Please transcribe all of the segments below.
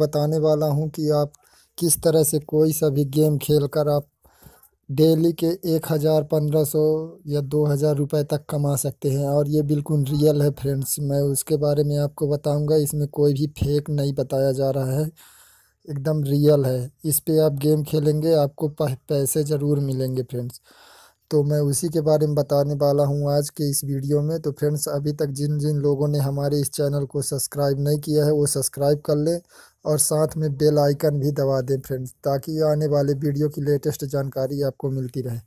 बताने वाला हूँ कि आप किस तरह से कोई सा भी गेम खेल कर आप डेली के एक हज़ार पंद्रह सौ या दो हज़ार रुपये तक कमा सकते हैं और ये बिल्कुल रियल है फ्रेंड्स मैं उसके बारे में आपको बताऊंगा इसमें कोई भी फेक नहीं बताया जा रहा है एकदम रियल है इस पे आप गेम खेलेंगे आपको पैसे ज़रूर मिलेंगे फ्रेंड्स तो मैं उसी के बारे में बताने वाला हूँ आज के इस वीडियो में तो फ्रेंड्स अभी तक जिन जिन लोगों ने हमारे इस चैनल को सब्सक्राइब नहीं किया है वो सब्सक्राइब कर लें और साथ में बेल आइकन भी दबा दें फ्रेंड्स ताकि आने वाले वीडियो की लेटेस्ट जानकारी आपको मिलती रहे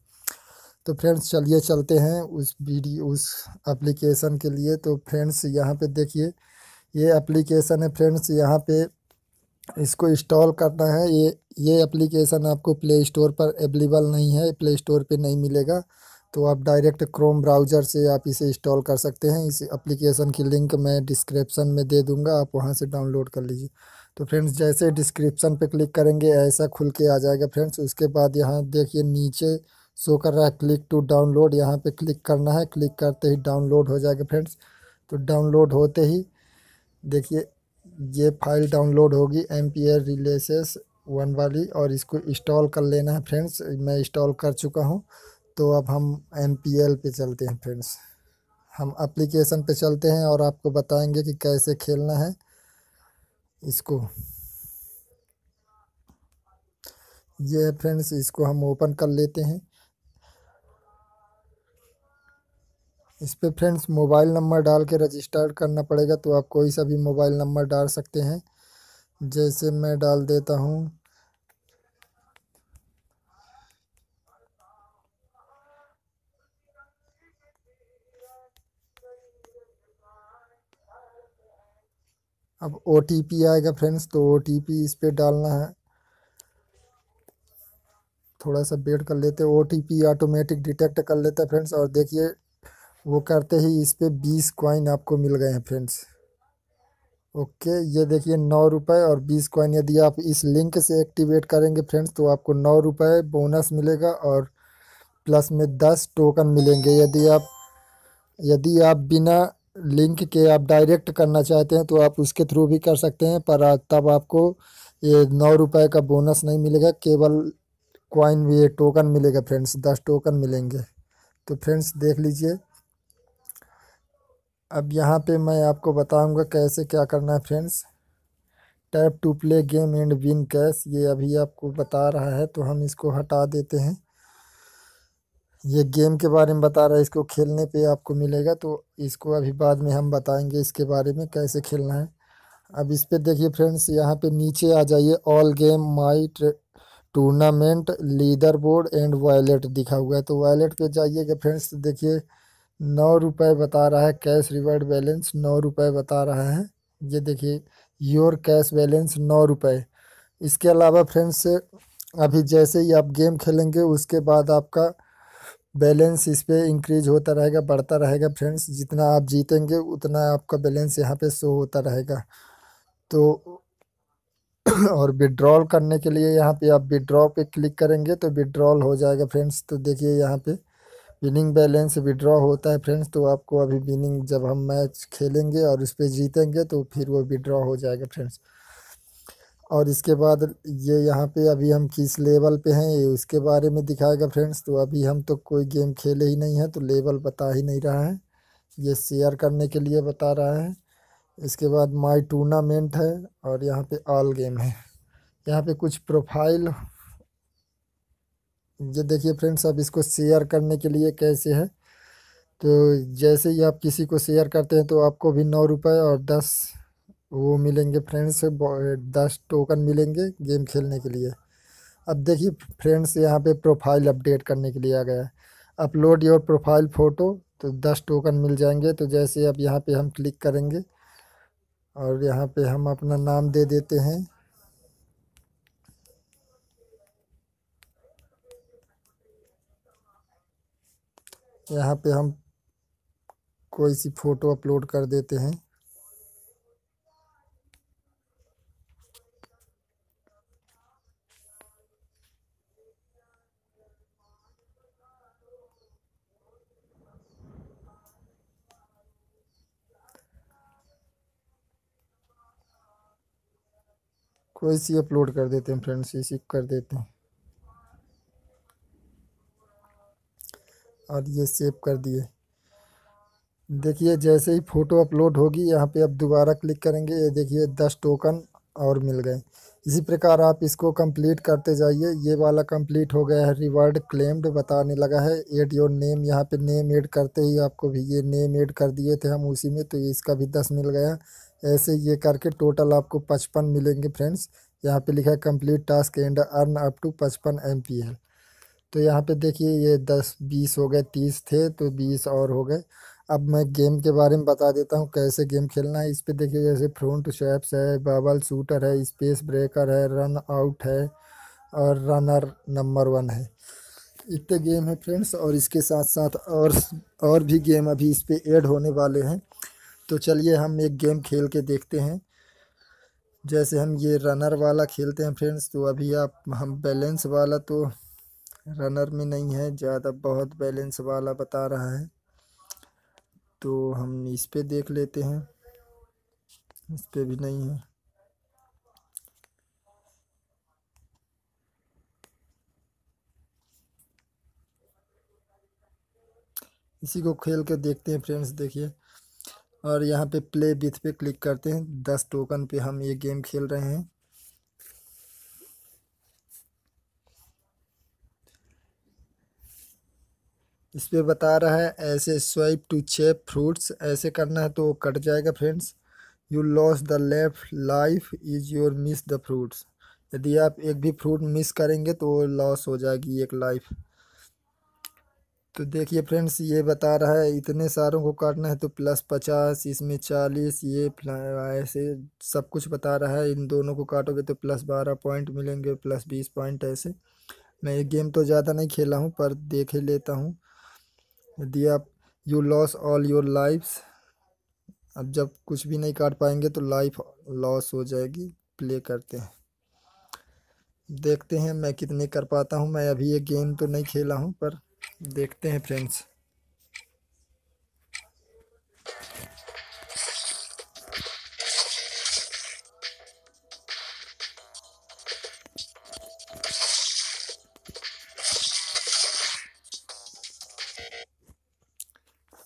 तो फ्रेंड्स चलिए चलते हैं उस वीडियो उस एप्लीकेशन के लिए तो फ्रेंड्स यहाँ पे देखिए ये एप्लीकेशन है फ्रेंड्स यहाँ पे इसको इंस्टॉल करना है ये ये एप्लीकेशन आपको प्ले स्टोर पर अवेलेबल नहीं है प्ले स्टोर पर नहीं मिलेगा तो आप डायरेक्ट क्रोम ब्राउज़र से आप इसे इंस्टॉल कर सकते हैं इस एप्लीकेशन की लिंक मैं डिस्क्रिप्शन में दे दूँगा आप वहाँ से डाउनलोड कर लीजिए तो फ्रेंड्स जैसे डिस्क्रिप्शन पे क्लिक करेंगे ऐसा खुल के आ जाएगा फ्रेंड्स उसके बाद यहाँ देखिए नीचे शो कर रहा है क्लिक टू डाउनलोड यहाँ पे क्लिक करना है क्लिक करते ही डाउनलोड हो जाएगा फ्रेंड्स तो डाउनलोड होते ही देखिए ये फाइल डाउनलोड होगी M P L releases one वाली और इसको इंस्टॉल कर लेना है फ्रेंड्स मैं इंस्टॉल कर चुका हूँ तो अब हम एम पी एल पे चलते हैं फ्रेंड्स हम एप्लीकेशन पे चलते हैं और आपको बताएंगे कि कैसे खेलना है इसको ये है फ्रेंड्स इसको हम ओपन कर लेते हैं इस पर फ्रेंड्स मोबाइल नंबर डाल के रजिस्टर करना पड़ेगा तो आप कोई सा भी मोबाइल नंबर डाल सकते हैं जैसे मैं डाल देता हूँ अब ओ आएगा फ्रेंड्स तो ओ इस पर डालना है थोड़ा सा वेट कर लेते ओ टी ऑटोमेटिक डिटेक्ट कर लेता है फ्रेंड्स और देखिए वो करते ही इस पर बीस कॉइन आपको मिल गए हैं फ्रेंड्स ओके ये देखिए नौ रुपये और बीस कॉइन यदि आप इस लिंक से एक्टिवेट करेंगे फ्रेंड्स तो आपको नौ रुपये बोनस मिलेगा और प्लस में दस टोकन मिलेंगे यदि आप यदि आप बिना लिंक के आप डायरेक्ट करना चाहते हैं तो आप उसके थ्रू भी कर सकते हैं पर तब आपको ये नौ रुपये का बोनस नहीं मिलेगा केवल भी ये टोकन मिलेगा फ्रेंड्स दस टोकन मिलेंगे तो फ्रेंड्स देख लीजिए अब यहाँ पे मैं आपको बताऊंगा कैसे क्या करना है friends tap to play game and win cash ये अभी आपको बता रहा है तो हम इसको हटा देते हैं ये गेम के बारे में बता रहा है इसको खेलने पे आपको मिलेगा तो इसको अभी बाद में हम बताएंगे इसके बारे में कैसे खेलना है अब इस पर देखिए फ्रेंड्स यहाँ पे नीचे आ जाइए all game my tournament leaderboard and wallet दिखा हुआ है तो वॉलेट पे जाइएगा फ्रेंड्स तो देखिए नौ रुपये बता रहा है कैश रिवार्ड बैलेंस नौ रुपये बता रहा है ये देखिए योर कैश बैलेंस नौ रुपये इसके अलावा फ्रेंड्स अभी जैसे ही आप गेम खेलेंगे उसके बाद आपका बैलेंस इस पर इंक्रीज होता रहेगा बढ़ता रहेगा फ्रेंड्स जितना आप जीतेंगे उतना आपका बैलेंस यहाँ पे शो होता रहेगा तो और विड्रॉल करने के लिए यहाँ पे आप विड्रॉ पे क्लिक करेंगे तो विड्रॉल हो जाएगा फ्रेंड्स तो देखिए यहाँ पे विनिंग बैलेंस विड्रॉ होता है फ्रेंड्स तो आपको अभी विनिंग जब हम मैच खेलेंगे और उस पर जीतेंगे तो फिर वो विड्रॉ हो जाएगा फ्रेंड्स और इसके बाद ये यहाँ पे अभी हम किस लेवल पे हैं ये उसके बारे में दिखाएगा फ्रेंड्स तो अभी हम तो कोई गेम खेले ही नहीं है तो लेवल बता ही नहीं रहा है ये शेयर करने के लिए बता रहा है इसके बाद माई टूर्नामेंट है और यहाँ पे ऑल गेम है यहाँ पे कुछ प्रोफाइल ये देखिए फ्रेंड्स अब इसको शेयर करने के लिए कैसे है तो जैसे ही आप किसी को शेयर करते हैं तो आपको भी नौ रुपये और दस वो मिलेंगे फ्रेंड्स दस टोकन मिलेंगे गेम खेलने के लिए अब देखिए फ्रेंड्स यहाँ पे प्रोफाइल अपडेट करने के लिए आ गया अपलोड योर प्रोफाइल फ़ोटो तो दस टोकन मिल जाएंगे तो जैसे अब यहाँ पे हम क्लिक करेंगे और यहाँ पे हम अपना नाम दे देते हैं यहाँ पे हम कोई सी फ़ोटो अपलोड कर देते हैं कोई सी अपलोड कर देते हैं फ्रेंड्स इसी कर देते हैं और ये सेव कर दिए देखिए जैसे ही फ़ोटो अपलोड होगी यहाँ पे आप दोबारा क्लिक करेंगे ये देखिए दस टोकन और मिल गए इसी प्रकार आप इसको कंप्लीट करते जाइए ये वाला कंप्लीट हो गया है रिवार्ड क्लेम्ड बताने लगा है एड योर नेम यहाँ पे नेम ऐड करते ही आपको भी ये नेम ऐड कर दिए थे हम उसी में तो इसका भी दस मिल गया ऐसे ये करके टोटल आपको पचपन मिलेंगे फ्रेंड्स यहाँ पे लिखा है complete task and earn up to पचपन एम तो यहाँ पे देखिए ये दस बीस हो गए तीस थे तो बीस और हो गए अब मैं गेम के बारे में बता देता हूँ कैसे गेम खेलना है इस पर देखिए जैसे फ्रंट शेप्स है बबल शूटर है स्पेस ब्रेकर है रन आउट है और रनर नंबर वन है इतने गेम है फ्रेंड्स और इसके साथ साथ और और भी गेम अभी इस पर एड होने वाले हैं तो चलिए हम एक गेम खेल के देखते हैं जैसे हम ये रनर वाला खेलते हैं फ्रेंड्स तो अभी आप हम बैलेंस वाला तो रनर में नहीं है ज़्यादा बहुत बैलेंस वाला बता रहा है तो हम इस पर देख लेते हैं इस पर भी नहीं है इसी को खेल के देखते हैं फ्रेंड्स देखिए और यहाँ पे प्ले विथ पे क्लिक करते हैं दस टोकन पे हम ये गेम खेल रहे हैं इस पर बता रहा है ऐसे स्वाइप टू चेप फ्रूट्स ऐसे करना है तो कट जाएगा friends you loss the left life is your miss the fruits यदि आप एक भी फ्रूट मिस करेंगे तो लॉस हो जाएगी एक लाइफ तो देखिए फ्रेंड्स ये बता रहा है इतने सारों को काटना है तो प्लस पचास इसमें चालीस ये ऐसे सब कुछ बता रहा है इन दोनों को काटोगे तो प्लस बारह पॉइंट मिलेंगे प्लस बीस पॉइंट ऐसे मैं ये गेम तो ज़्यादा नहीं खेला हूँ पर देख ही लेता हूँ दिया you loss all your lifes अब जब कुछ भी नहीं काट पाएंगे तो लाइफ लॉस हो जाएगी प्ले करते हैं देखते हैं मैं कितने कर पाता हूँ मैं अभी ये गेम तो नहीं खेला हूँ पर देखते हैं फ्रेंड्स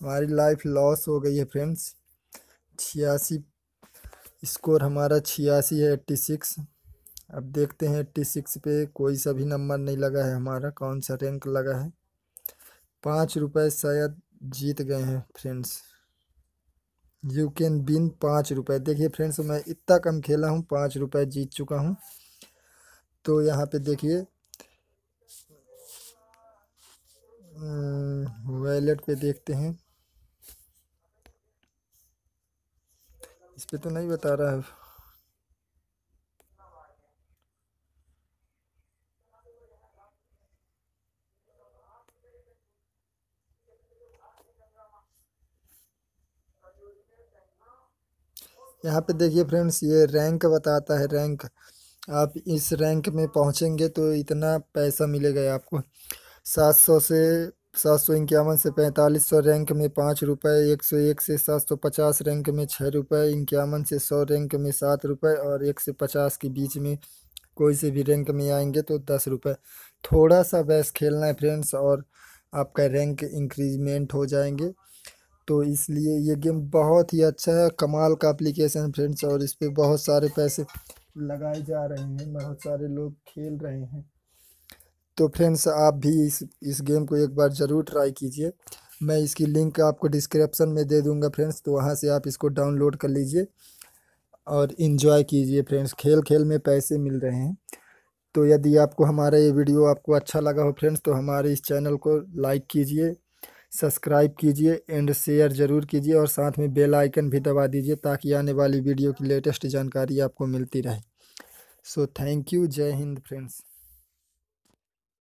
हमारी लाइफ लॉस हो गई है फ्रेंड्स छियासी स्कोर हमारा छियासी है एट्टी सिक्स अब देखते हैं एट्टी सिक्स पे कोई सा भी नंबर नहीं लगा है हमारा कौन सा रैंक लगा है पाँच रुपये शायद जीत गए हैं फ्रेंड्स यू कैन बिन पाँच रुपये देखिए फ्रेंड्स मैं इतना कम खेला हूँ पाँच रुपये जीत चुका हूँ तो यहाँ पे देखिए वैलेट हम्म, पे देखते हैं इस पर तो नहीं बता रहा है यहाँ पे देखिए फ्रेंड्स ये रैंक बताता है रैंक आप इस रैंक में पहुँचेंगे तो इतना पैसा मिलेगा आपको सात सौ से सात सौ इक्यावन से पैंतालीस सौ रैंक में पाँच रुपये एक सौ एक से सात सौ पचास रैंक में छः रुपये इक्यावन से सौ रैंक में सात रुपये और एक से पचास के बीच में कोई से भी रैंक में आएंगे तो दस रुपये थोड़ा सा बैस खेलना है फ्रेंड्स और आपका रैंक इंक्रीजमेंट हो जाएंगे तो इसलिए ये गेम बहुत ही अच्छा है कमाल का एप्लीकेशन फ्रेंड्स और इस पर बहुत सारे पैसे लगाए जा रहे हैं बहुत सारे लोग खेल रहे हैं तो फ्रेंड्स आप भी इस इस गेम को एक बार ज़रूर ट्राई कीजिए मैं इसकी लिंक आपको डिस्क्रिप्शन में दे दूंगा फ्रेंड्स तो वहाँ से आप इसको डाउनलोड कर लीजिए और इन्जॉय कीजिए फ्रेंड्स खेल खेल में पैसे मिल रहे हैं तो यदि आपको हमारा ये वीडियो आपको अच्छा लगा हो फ्रेंड्स तो हमारे इस चैनल को लाइक कीजिए सब्सक्राइब कीजिए एंड शेयर ज़रूर कीजिए और साथ में बेल आइकन भी दबा दीजिए ताकि आने वाली वीडियो की लेटेस्ट जानकारी आपको मिलती रहे सो थैंक यू जय हिंद फ्रेंड्स